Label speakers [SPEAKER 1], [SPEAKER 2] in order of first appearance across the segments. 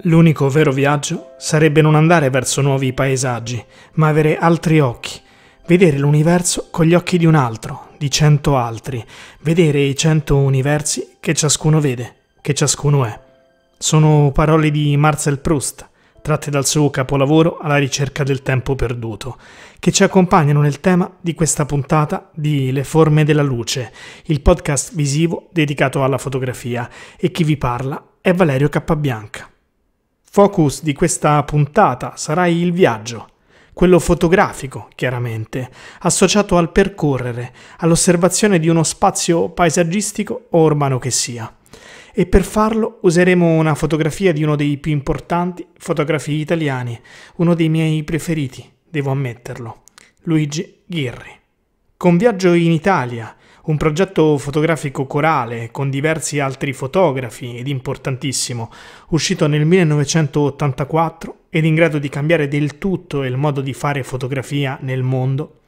[SPEAKER 1] L'unico vero viaggio sarebbe non andare verso nuovi paesaggi, ma avere altri occhi, vedere l'universo con gli occhi di un altro, di cento altri, vedere i cento universi che ciascuno vede, che ciascuno è. Sono parole di Marcel Proust, tratte dal suo capolavoro Alla ricerca del tempo perduto, che ci accompagnano nel tema di questa puntata di Le forme della luce, il podcast visivo dedicato alla fotografia, e chi vi parla è Valerio Cappabianca focus di questa puntata sarà il viaggio, quello fotografico, chiaramente, associato al percorrere, all'osservazione di uno spazio paesaggistico o urbano che sia. E per farlo useremo una fotografia di uno dei più importanti fotografi italiani, uno dei miei preferiti, devo ammetterlo, Luigi Ghirri. Con Viaggio in Italia, un progetto fotografico corale con diversi altri fotografi ed importantissimo, uscito nel 1984 ed in grado di cambiare del tutto il modo di fare fotografia nel mondo,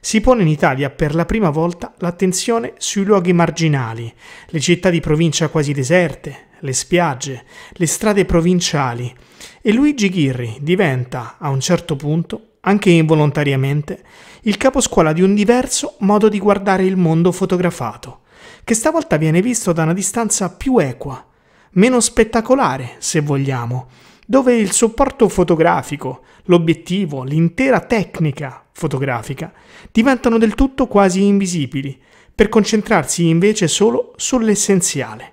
[SPEAKER 1] si pone in Italia per la prima volta l'attenzione sui luoghi marginali, le città di provincia quasi deserte, le spiagge, le strade provinciali e Luigi Ghirri diventa, a un certo punto, anche involontariamente, il caposcuola di un diverso modo di guardare il mondo fotografato, che stavolta viene visto da una distanza più equa, meno spettacolare, se vogliamo, dove il supporto fotografico, l'obiettivo, l'intera tecnica fotografica diventano del tutto quasi invisibili, per concentrarsi invece solo sull'essenziale.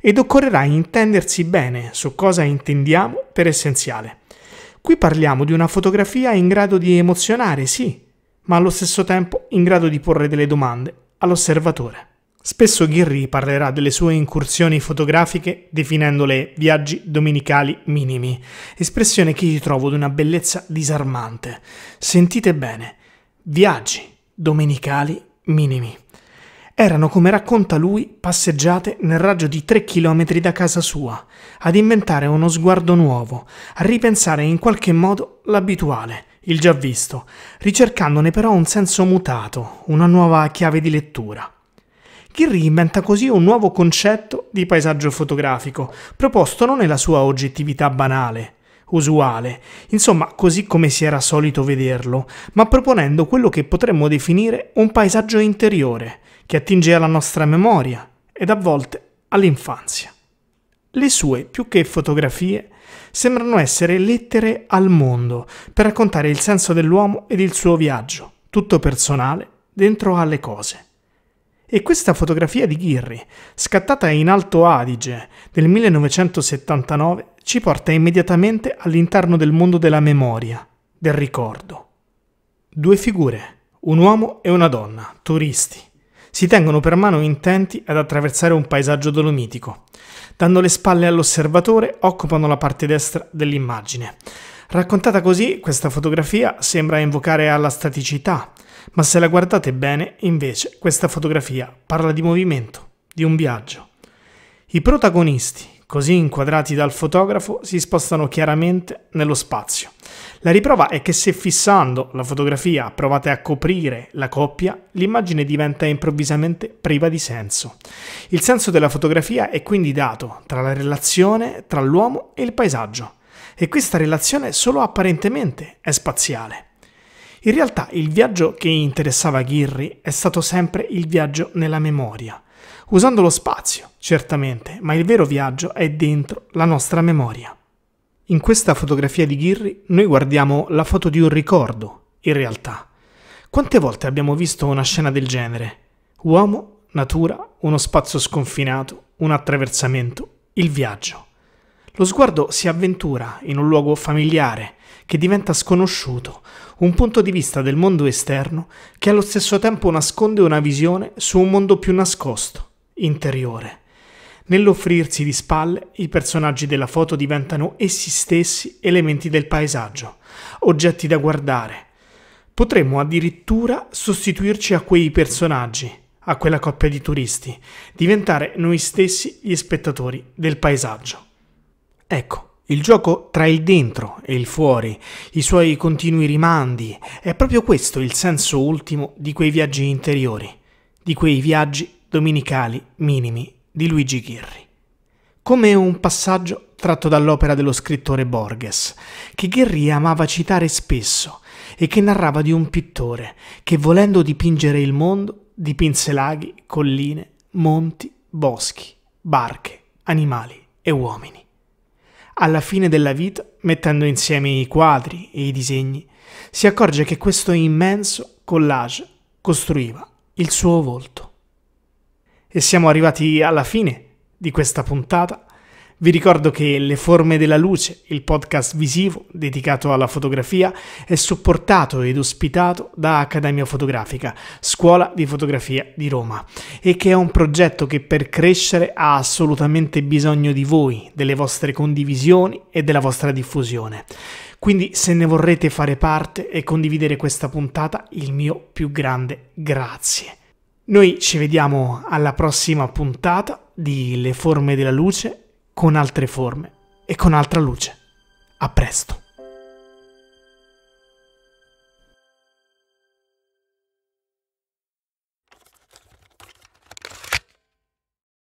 [SPEAKER 1] Ed occorrerà intendersi bene su cosa intendiamo per essenziale. Qui parliamo di una fotografia in grado di emozionare, sì, ma allo stesso tempo in grado di porre delle domande all'osservatore. Spesso Ghirri parlerà delle sue incursioni fotografiche definendole viaggi domenicali minimi, espressione che io trovo di una bellezza disarmante. Sentite bene, viaggi domenicali minimi erano, come racconta lui, passeggiate nel raggio di tre chilometri da casa sua, ad inventare uno sguardo nuovo, a ripensare in qualche modo l'abituale, il già visto, ricercandone però un senso mutato, una nuova chiave di lettura. Ghirri inventa così un nuovo concetto di paesaggio fotografico, proposto non nella sua oggettività banale, usuale, insomma così come si era solito vederlo, ma proponendo quello che potremmo definire un paesaggio interiore, che attinge alla nostra memoria ed a volte all'infanzia. Le sue, più che fotografie, sembrano essere lettere al mondo per raccontare il senso dell'uomo ed il suo viaggio, tutto personale, dentro alle cose. E questa fotografia di Ghirri, scattata in Alto Adige nel 1979, ci porta immediatamente all'interno del mondo della memoria, del ricordo. Due figure, un uomo e una donna, turisti, si tengono per mano intenti ad attraversare un paesaggio dolomitico. Dando le spalle all'osservatore, occupano la parte destra dell'immagine. Raccontata così, questa fotografia sembra invocare alla staticità, ma se la guardate bene, invece, questa fotografia parla di movimento, di un viaggio. I protagonisti, così inquadrati dal fotografo, si spostano chiaramente nello spazio. La riprova è che se fissando la fotografia provate a coprire la coppia, l'immagine diventa improvvisamente priva di senso. Il senso della fotografia è quindi dato tra la relazione tra l'uomo e il paesaggio, e questa relazione solo apparentemente è spaziale. In realtà il viaggio che interessava Ghirri è stato sempre il viaggio nella memoria, usando lo spazio, certamente, ma il vero viaggio è dentro la nostra memoria. In questa fotografia di Ghirri noi guardiamo la foto di un ricordo, in realtà. Quante volte abbiamo visto una scena del genere? Uomo, natura, uno spazio sconfinato, un attraversamento, il viaggio. Lo sguardo si avventura in un luogo familiare che diventa sconosciuto, un punto di vista del mondo esterno che allo stesso tempo nasconde una visione su un mondo più nascosto, interiore. Nell'offrirsi di spalle, i personaggi della foto diventano essi stessi elementi del paesaggio, oggetti da guardare. Potremmo addirittura sostituirci a quei personaggi, a quella coppia di turisti, diventare noi stessi gli spettatori del paesaggio. Ecco, il gioco tra il dentro e il fuori, i suoi continui rimandi, è proprio questo il senso ultimo di quei viaggi interiori, di quei viaggi domenicali minimi di Luigi Ghirri. Come un passaggio tratto dall'opera dello scrittore Borges, che Ghirri amava citare spesso e che narrava di un pittore che volendo dipingere il mondo dipinse laghi, colline, monti, boschi, barche, animali e uomini alla fine della vita, mettendo insieme i quadri e i disegni, si accorge che questo immenso collage costruiva il suo volto. E siamo arrivati alla fine di questa puntata vi ricordo che Le forme della luce, il podcast visivo dedicato alla fotografia, è supportato ed ospitato da Accademia Fotografica, Scuola di Fotografia di Roma, e che è un progetto che per crescere ha assolutamente bisogno di voi, delle vostre condivisioni e della vostra diffusione. Quindi se ne vorrete fare parte e condividere questa puntata, il mio più grande grazie. Noi ci vediamo alla prossima puntata di Le forme della luce con altre forme e con altra luce. A presto.